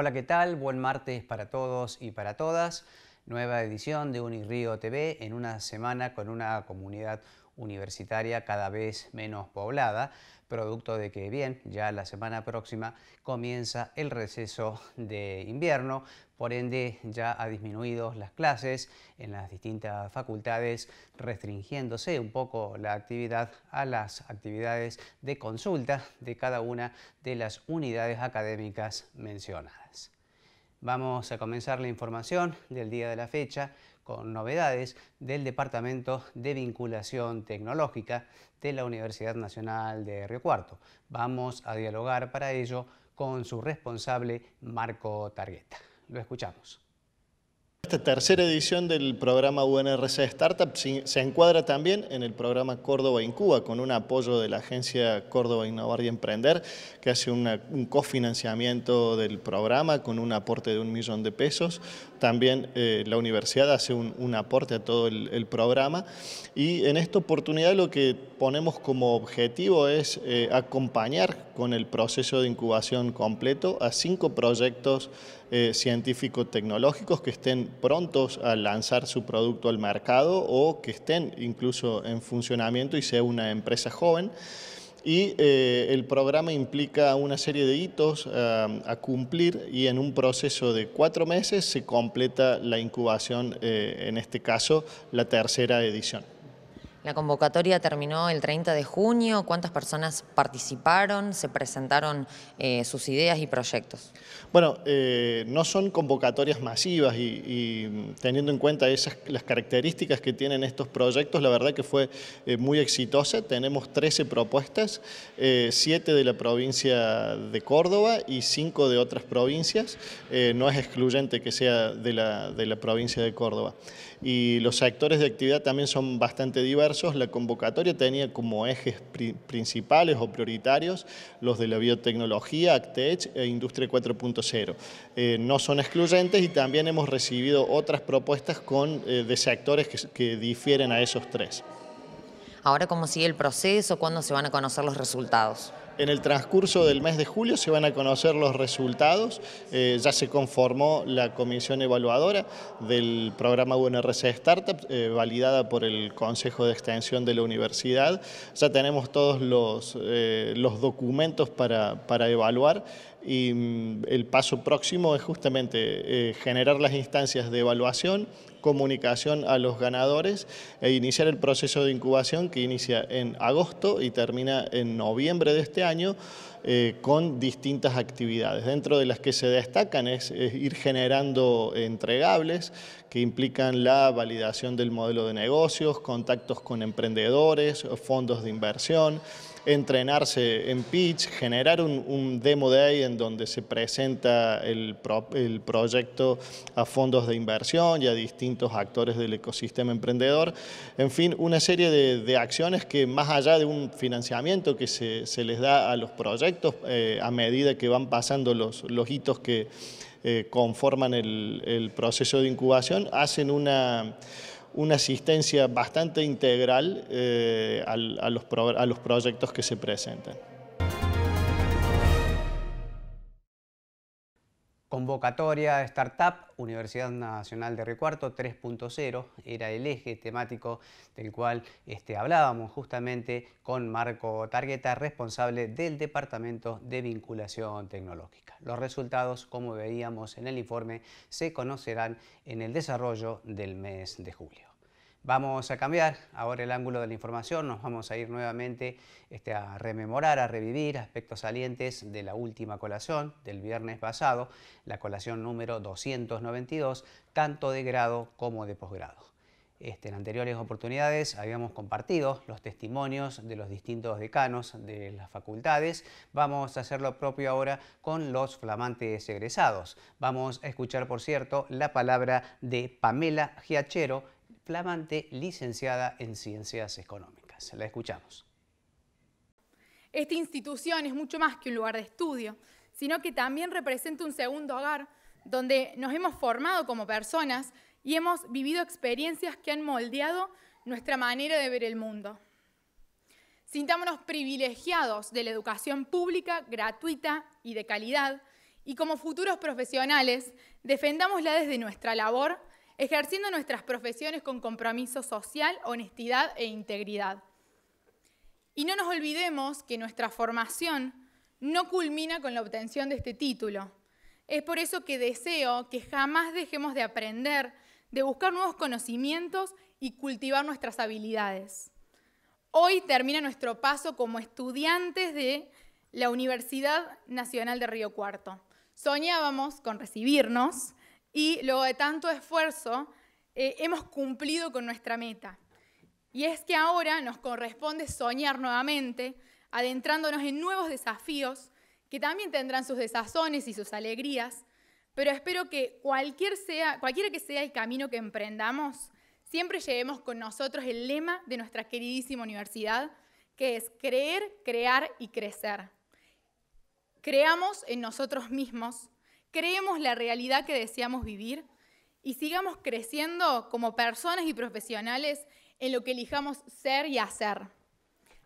Hola, ¿qué tal? Buen martes para todos y para todas. Nueva edición de Unirío TV en una semana con una comunidad universitaria cada vez menos poblada, producto de que, bien, ya la semana próxima comienza el receso de invierno, por ende ya ha disminuido las clases en las distintas facultades, restringiéndose un poco la actividad a las actividades de consulta de cada una de las unidades académicas mencionadas. Vamos a comenzar la información del día de la fecha con novedades del Departamento de Vinculación Tecnológica de la Universidad Nacional de Río Cuarto. Vamos a dialogar para ello con su responsable Marco Targueta. Lo escuchamos. Esta tercera edición del programa UNRC Startup se encuadra también en el programa Córdoba Incuba, con un apoyo de la agencia Córdoba Innovar y Emprender, que hace un cofinanciamiento del programa con un aporte de un millón de pesos. También eh, la universidad hace un, aporte a todo el, programa. Y en esta oportunidad lo que ponemos como objetivo es eh, acompañar con el proceso de incubación completo a cinco proyectos eh, científico-tecnológicos que estén prontos a lanzar su producto al mercado o que estén incluso en funcionamiento y sea una empresa joven. Y eh, el programa implica una serie de hitos eh, a cumplir y en un proceso de cuatro meses se completa la incubación, en este caso la tercera edición. La convocatoria terminó el 30 de junio. ¿Cuántas personas participaron? ¿Se presentaron eh, sus ideas y proyectos? Bueno, eh, no son convocatorias masivas y, teniendo en cuenta esas, las características que tienen estos proyectos, la verdad que fue eh, muy exitosa. Tenemos 13 propuestas, 7 de la provincia de Córdoba y 5 de otras provincias. no es excluyente que sea de la, de la provincia de Córdoba. Y los sectores de actividad también son bastante diversos la convocatoria tenía como ejes principales o prioritarios los de la biotecnología, Actech e Industria 4.0. Eh, no son excluyentes y también hemos recibido otras propuestas eh, de sectores que difieren a esos tres. Ahora, ¿cómo sigue el proceso? ¿Cuándo se van a conocer los resultados? En el transcurso del mes de julio se van a conocer los resultados. Eh, ya se conformó la comisión evaluadora del programa UNRC Startup, eh, validada por el Consejo de Extensión de la Universidad. Ya tenemos todos los, eh, documentos para evaluar y mm, el paso próximo es justamente generar las instancias de evaluación, comunicación a los ganadores e iniciar el proceso de incubación que inicia en agosto y termina en noviembre de este año eh, con distintas actividades. Dentro de las que se destacan es ir generando entregables que implican la validación del modelo de negocios, contactos con emprendedores, fondos de inversión, entrenarse en pitch, generar un, un demo day en donde se presenta el, proyecto a fondos de inversión y a distintos actores del ecosistema emprendedor. En fin, una serie de, acciones que más allá de un financiamiento que se, les da a los proyectos eh, a medida que van pasando los, hitos que eh, conforman el proceso de incubación, hacen una una asistencia bastante integral eh, los a los proyectos que se presentan. Convocatoria Startup, Universidad Nacional de Recuarto 3.0, era el eje temático del cual este, hablábamos justamente con Marco Targueta, responsable del Departamento de Vinculación Tecnológica. Los resultados, como veíamos en el informe, se conocerán en el desarrollo del mes de julio. Vamos a cambiar ahora el ángulo de la información, nos vamos a ir nuevamente este, a rememorar, a revivir aspectos salientes de la última colación del viernes pasado, la colación número 292, tanto de grado como de posgrado. Este, en anteriores oportunidades habíamos compartido los testimonios de los distintos decanos de las facultades. Vamos a hacer lo propio ahora con los flamantes egresados. Vamos a escuchar, por cierto, la palabra de Pamela Giachero, amante licenciada en Ciencias Económicas. La escuchamos. Esta institución es mucho más que un lugar de estudio, sino que también representa un segundo hogar donde nos hemos formado como personas y hemos vivido experiencias que han moldeado nuestra manera de ver el mundo. Sintámonos privilegiados de la educación pública, gratuita y de calidad, y como futuros profesionales, defendámosla desde nuestra labor ejerciendo nuestras profesiones con compromiso social, honestidad e integridad. Y no nos olvidemos que nuestra formación no culmina con la obtención de este título. Es por eso que deseo que jamás dejemos de aprender, de buscar nuevos conocimientos y cultivar nuestras habilidades. Hoy termina nuestro paso como estudiantes de la Universidad Nacional de Río Cuarto. Soñábamos con recibirnos, y luego de tanto esfuerzo eh, hemos cumplido con nuestra meta. Y es que ahora nos corresponde soñar nuevamente, adentrándonos en nuevos desafíos que también tendrán sus desazones y sus alegrías, pero espero que cualquier sea, cualquiera que sea el camino que emprendamos, siempre llevemos con nosotros el lema de nuestra queridísima universidad, que es creer, crear y crecer. Creamos en nosotros mismos creemos la realidad que deseamos vivir y sigamos creciendo como personas y profesionales en lo que elijamos ser y hacer.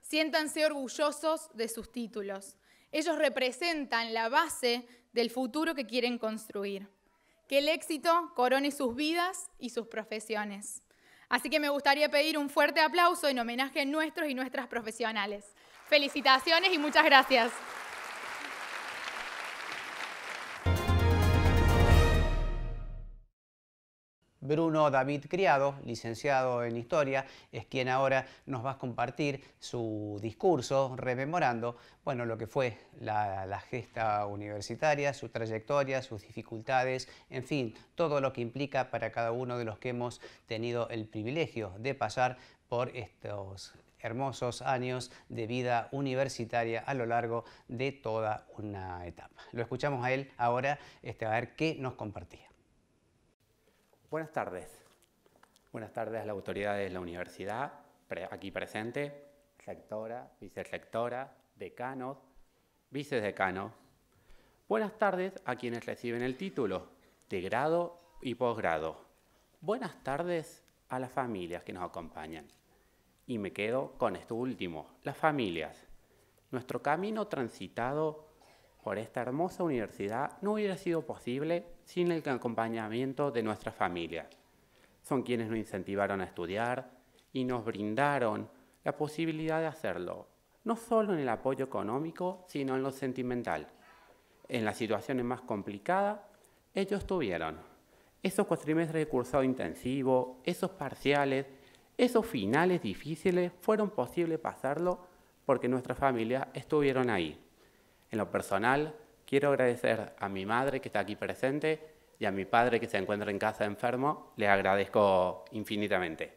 Siéntanse orgullosos de sus títulos. Ellos representan la base del futuro que quieren construir. Que el éxito corone sus vidas y sus profesiones. Así que me gustaría pedir un fuerte aplauso en homenaje a nuestros y nuestras profesionales. Felicitaciones y muchas gracias. Bruno David Criado, licenciado en Historia, es quien ahora nos va a compartir su discurso rememorando bueno, lo que fue la, gesta universitaria, su trayectoria, sus dificultades, en fin, todo lo que implica para cada uno de los que hemos tenido el privilegio de pasar por estos hermosos años de vida universitaria a lo largo de toda una etapa. Lo escuchamos a él ahora este, a ver qué nos compartía. Buenas tardes. Buenas tardes a las autoridades de la universidad, aquí presente, rectora, vicerrectora, decanos, vicedecanos. Buenas tardes a quienes reciben el título de grado y posgrado. Buenas tardes a las familias que nos acompañan. Y me quedo con esto último, las familias. Nuestro camino transitado por esta hermosa universidad no hubiera sido posible sin el acompañamiento de nuestras familias. Son quienes nos incentivaron a estudiar y nos brindaron la posibilidad de hacerlo, no solo en el apoyo económico, sino en lo sentimental. En las situaciones más complicadas, ellos tuvieron esos cuatrimestres de cursado intensivo, esos parciales, esos finales difíciles, fueron posibles pasarlo porque nuestras familias estuvieron ahí. En lo personal, quiero agradecer a mi madre que está aquí presente y a mi padre que se encuentra en casa enfermo, le agradezco infinitamente.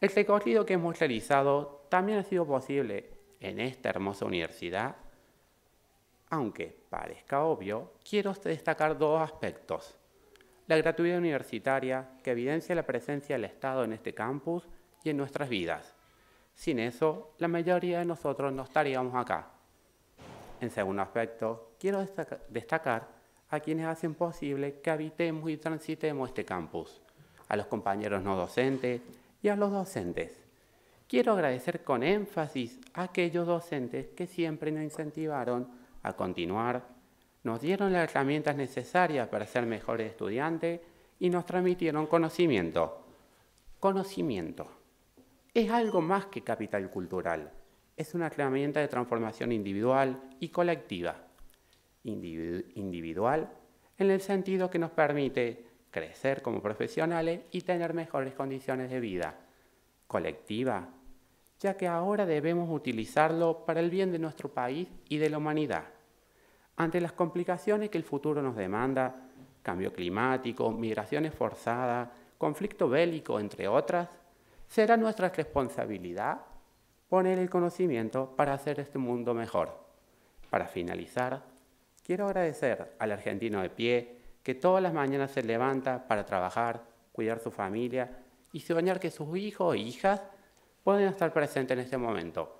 El recorrido que hemos realizado también ha sido posible en esta hermosa universidad, aunque parezca obvio, quiero destacar dos aspectos. La gratuidad universitaria, que evidencia la presencia del Estado en este campus y en nuestras vidas. Sin eso, la mayoría de nosotros no estaríamos acá. En segundo aspecto, quiero destacar a quienes hacen posible que habitemos y transitemos este campus, a los compañeros no docentes y a los docentes. Quiero agradecer con énfasis a aquellos docentes que siempre nos incentivaron a continuar, nos dieron las herramientas necesarias para ser mejores estudiantes y nos transmitieron conocimiento. Conocimiento es algo más que capital cultural es una herramienta de transformación individual y colectiva. individual en el sentido que nos permite crecer como profesionales y tener mejores condiciones de vida. Colectiva, ya que ahora debemos utilizarlo para el bien de nuestro país y de la humanidad. Ante las complicaciones que el futuro nos demanda, cambio climático, migraciones forzadas, conflicto bélico, entre otras, será nuestra responsabilidad poner el conocimiento para hacer este mundo mejor. Para finalizar, quiero agradecer al argentino de pie que todas las mañanas se levanta para trabajar, cuidar su familia y soñar que sus hijos e hijas pueden estar presentes en este momento.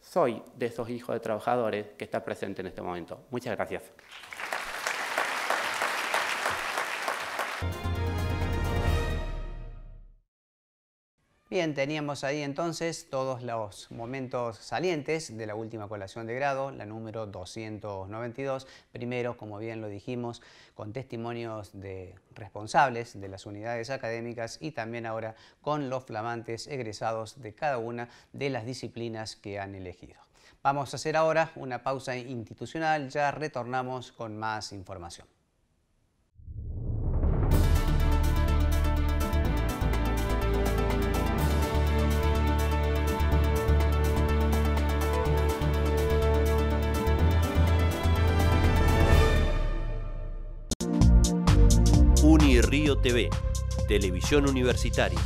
Soy de esos hijos de trabajadores que están presentes en este momento. Muchas gracias. Bien, teníamos ahí entonces todos los momentos salientes de la última colación de grado, la número 292. Primero, como bien lo dijimos, con testimonios de responsables de las unidades académicas y también ahora con los flamantes egresados de cada una de las disciplinas que han elegido. Vamos a hacer ahora una pausa institucional, ya retornamos con más información. TV, Televisión Universitaria.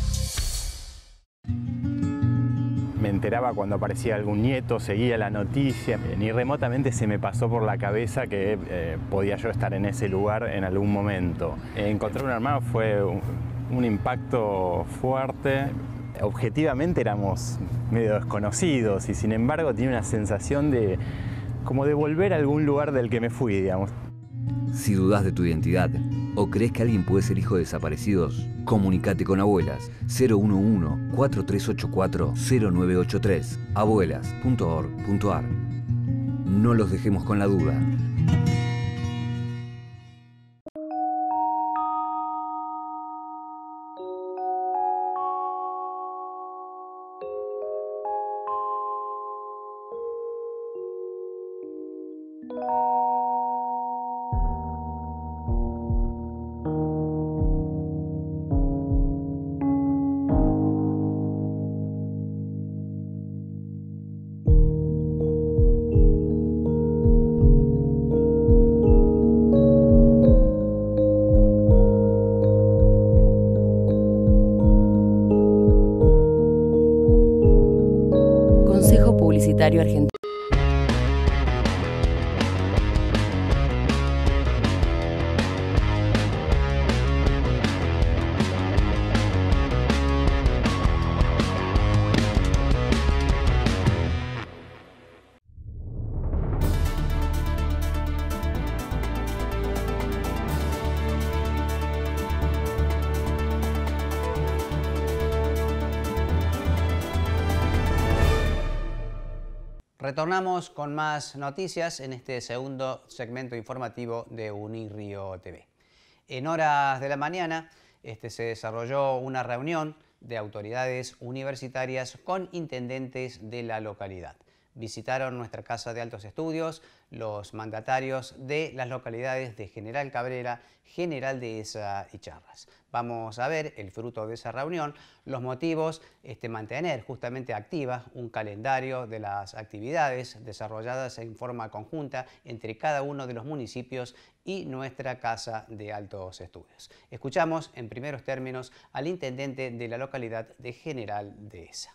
Me enteraba cuando aparecía algún nieto, seguía la noticia. Ni remotamente se me pasó por la cabeza que eh, podía yo estar en ese lugar en algún momento. Encontrar un armado fue un, impacto fuerte objetivamente éramos medio desconocidos y sin embargo tiene una sensación de como de volver a algún lugar del que me fui, digamos. Si dudas de tu identidad o crees que alguien puede ser hijo de desaparecidos, comunícate con abuelas 011-4384-0983 abuelas.org.ar. No los dejemos con la duda. Retornamos con más noticias en este segundo segmento informativo de Unirío TV. En horas de la mañana este, se desarrolló una reunión de autoridades universitarias con intendentes de la localidad visitaron nuestra Casa de Altos Estudios los mandatarios de las localidades de General Cabrera, General Dehesa y Charras. Vamos a ver el fruto de esa reunión, los motivos, este, mantener justamente activa un calendario de las actividades desarrolladas en forma conjunta entre cada uno de los municipios y nuestra Casa de Altos Estudios. Escuchamos en primeros términos al intendente de la localidad de General Dehesa.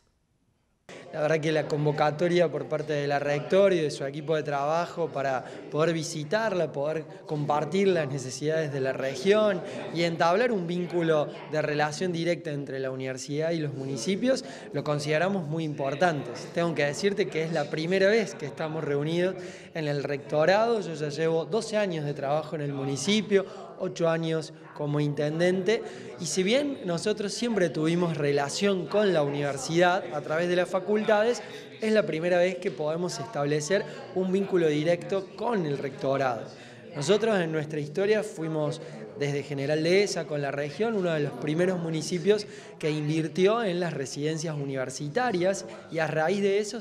La verdad que la convocatoria por parte de la rector y de su equipo de trabajo para poder visitarla, poder compartir las necesidades de la región y entablar un vínculo de relación directa entre la universidad y los municipios, lo consideramos muy importante. Tengo que decirte que es la primera vez que estamos reunidos en el rectorado, yo ya llevo 12 años de trabajo en el municipio, ocho años como intendente y si bien nosotros siempre tuvimos relación con la universidad a través de las facultades, es la primera vez que podemos establecer un vínculo directo con el rectorado. Nosotros en nuestra historia fuimos desde General Esa con la región, uno de los primeros municipios que invirtió en las residencias universitarias y a raíz de eso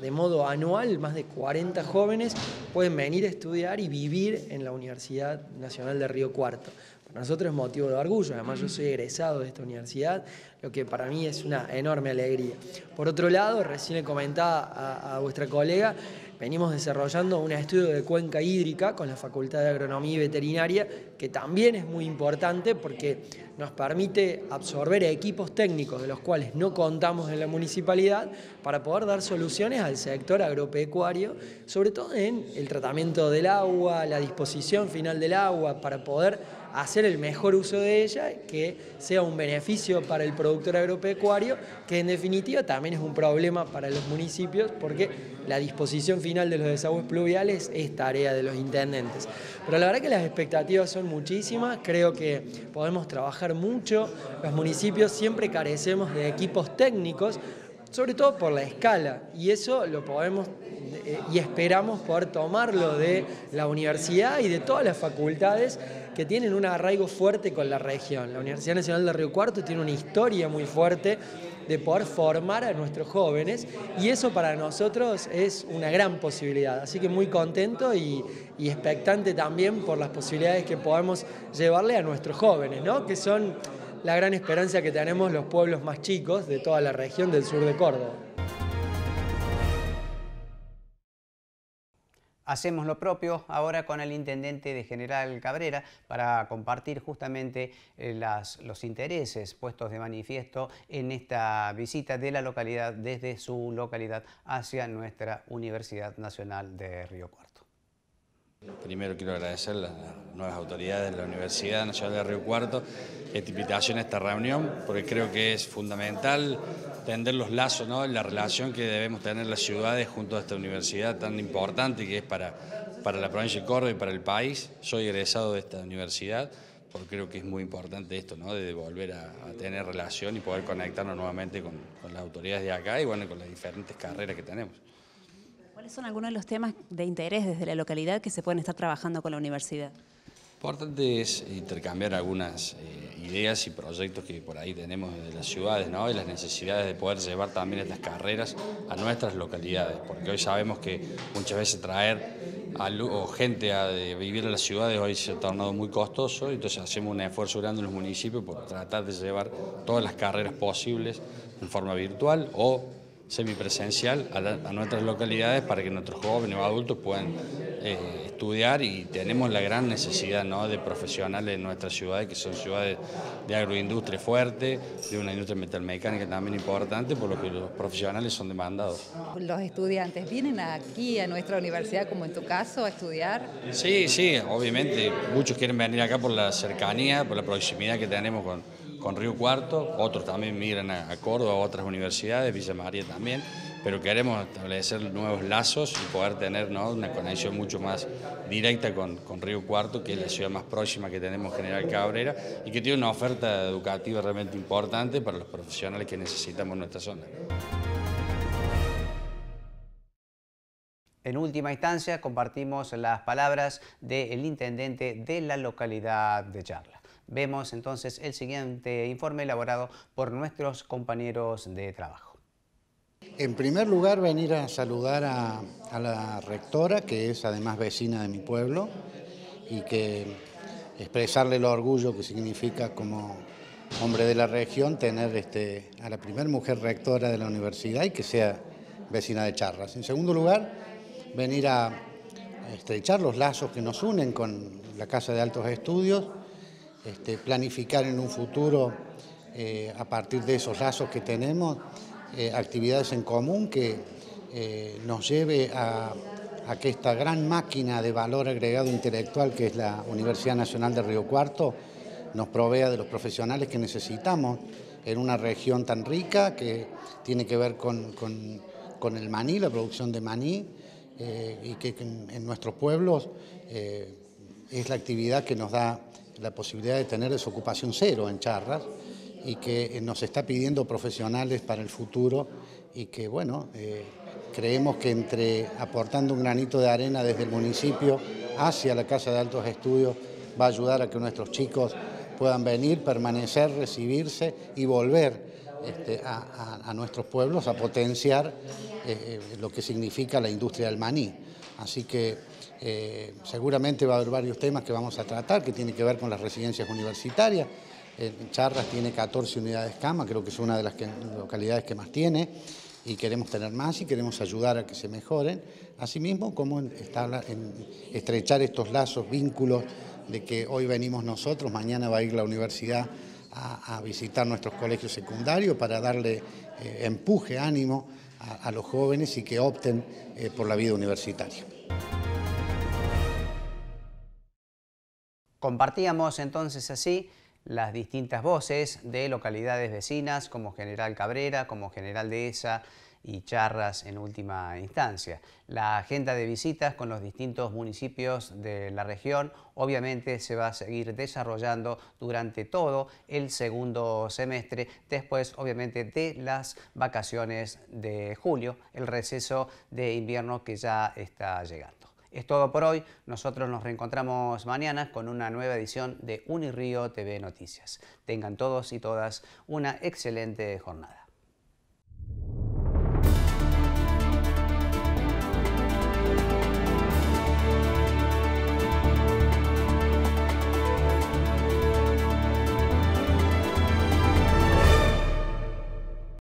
de modo anual, más de 40 jóvenes pueden venir a estudiar y vivir en la Universidad Nacional de Río Cuarto. Para nosotros es motivo de orgullo, además yo soy egresado de esta universidad, lo que para mí es una enorme alegría. Por otro lado, recién le comentaba a, a vuestra colega, venimos desarrollando un estudio de cuenca hídrica con la Facultad de Agronomía y Veterinaria, que también es muy importante porque nos permite absorber equipos técnicos de los cuales no contamos en la municipalidad para poder dar soluciones al sector agropecuario, sobre todo en el tratamiento del agua, la disposición final del agua, para poder hacer el mejor uso de ella, que sea un beneficio para el productor agropecuario, que en definitiva también es un problema para los municipios porque la disposición final de los desagües pluviales es tarea de los intendentes. Pero la verdad que las expectativas son muchísimas, creo que podemos trabajar mucho, los municipios siempre carecemos de equipos técnicos, sobre todo por la escala, y eso lo podemos eh, y esperamos poder tomarlo de la universidad y de todas las facultades que tienen un arraigo fuerte con la región. La Universidad Nacional de Río Cuarto tiene una historia muy fuerte de poder formar a nuestros jóvenes y eso para nosotros es una gran posibilidad. Así que muy contento y, expectante también por las posibilidades que podemos llevarle a nuestros jóvenes, ¿no? que son la gran esperanza que tenemos los pueblos más chicos de toda la región del sur de Córdoba. Hacemos lo propio ahora con el intendente de General Cabrera para compartir justamente eh, los intereses puestos de manifiesto en esta visita de la localidad, desde su localidad hacia nuestra Universidad Nacional de Río Cuarto. Primero quiero agradecer a las nuevas autoridades de la Universidad Nacional de Río Cuarto esta invitación a esta reunión, porque creo que es fundamental tender los lazos, ¿no? la relación que debemos tener las ciudades junto a esta universidad tan importante que es para, la provincia de Córdoba y para el país. Soy egresado de esta universidad, porque creo que es muy importante esto, de volver a, tener relación y poder conectarnos nuevamente con, con las autoridades de acá y bueno, con las diferentes carreras que tenemos. ¿Cuáles son algunos de los temas de interés desde la localidad que se pueden estar trabajando con la universidad? Importante es intercambiar algunas eh, ideas y proyectos que por ahí tenemos desde las ciudades, ¿no? Y las necesidades de poder llevar también estas carreras a nuestras localidades, porque hoy sabemos que muchas veces traer a, gente a vivir en las ciudades hoy se ha tornado muy costoso, entonces hacemos un esfuerzo grande en los municipios por tratar de llevar todas las carreras posibles en forma virtual o semipresencial a, nuestras localidades para que nuestros jóvenes o adultos puedan eh, estudiar y tenemos la gran necesidad de profesionales en nuestras ciudades, que son ciudades de agroindustria fuerte, de una industria metalmecánica también importante, por lo que los profesionales son demandados. ¿Los estudiantes vienen aquí a nuestra universidad, como en tu caso, a estudiar? Sí, sí, obviamente. Muchos quieren venir acá por la cercanía, por la proximidad que tenemos con con Río Cuarto, otros también migran a, Córdoba, a otras universidades, Villa María también, pero queremos establecer nuevos lazos y poder tener una conexión mucho más directa con, con, Río Cuarto, que es la ciudad más próxima que tenemos, General Cabrera, y que tiene una oferta educativa realmente importante para los profesionales que necesitamos en nuestra zona. En última instancia, compartimos las palabras del intendente de la localidad de Charla. Vemos entonces el siguiente informe elaborado por nuestros compañeros de trabajo. En primer lugar, venir a saludar a, la rectora, que es además vecina de mi pueblo, y que expresarle el orgullo que significa como hombre de la región tener este, a la primera mujer rectora de la universidad y que sea vecina de Charras. En segundo lugar, venir a estrechar los lazos que nos unen con la Casa de Altos Estudios este, planificar en un futuro, eh, a partir de esos lazos que tenemos, eh, actividades en común que eh, nos lleve a, que esta gran máquina de valor agregado intelectual que es la Universidad Nacional de Río Cuarto nos provea de los profesionales que necesitamos en una región tan rica que tiene que ver con, el maní, la producción de maní, y que en nuestros pueblos es la actividad que nos da la posibilidad de tener desocupación cero en charras y que eh, nos está pidiendo profesionales para el futuro y que, bueno, eh, creemos que entre aportando un granito de arena desde el municipio hacia la Casa de Altos Estudios va a ayudar a que nuestros chicos puedan venir, permanecer, recibirse y volver este, a, nuestros pueblos a potenciar eh, lo que significa la industria del maní. Así que eh, seguramente va a haber varios temas que vamos a tratar, que tienen que ver con las residencias universitarias. Eh, Charras tiene 14 unidades cama, creo que es una de las localidades que más tiene, y queremos tener más y queremos ayudar a que se mejoren. Asimismo, cómo estrechar estos lazos, vínculos, de que hoy venimos nosotros, mañana va a ir la universidad a, visitar nuestros colegios secundarios para darle eh, empuje, ánimo a, los jóvenes y que opten eh, por la vida universitaria. Compartíamos entonces así las distintas voces de localidades vecinas como General Cabrera, como General Dehesa y Charras en última instancia. La agenda de visitas con los distintos municipios de la región obviamente se va a seguir desarrollando durante todo el segundo semestre, después obviamente de las vacaciones de julio, el receso de invierno que ya está llegando. Es todo por hoy. Nosotros nos reencontramos mañana con una nueva edición de Unirío TV Noticias. Tengan todos y todas una excelente jornada.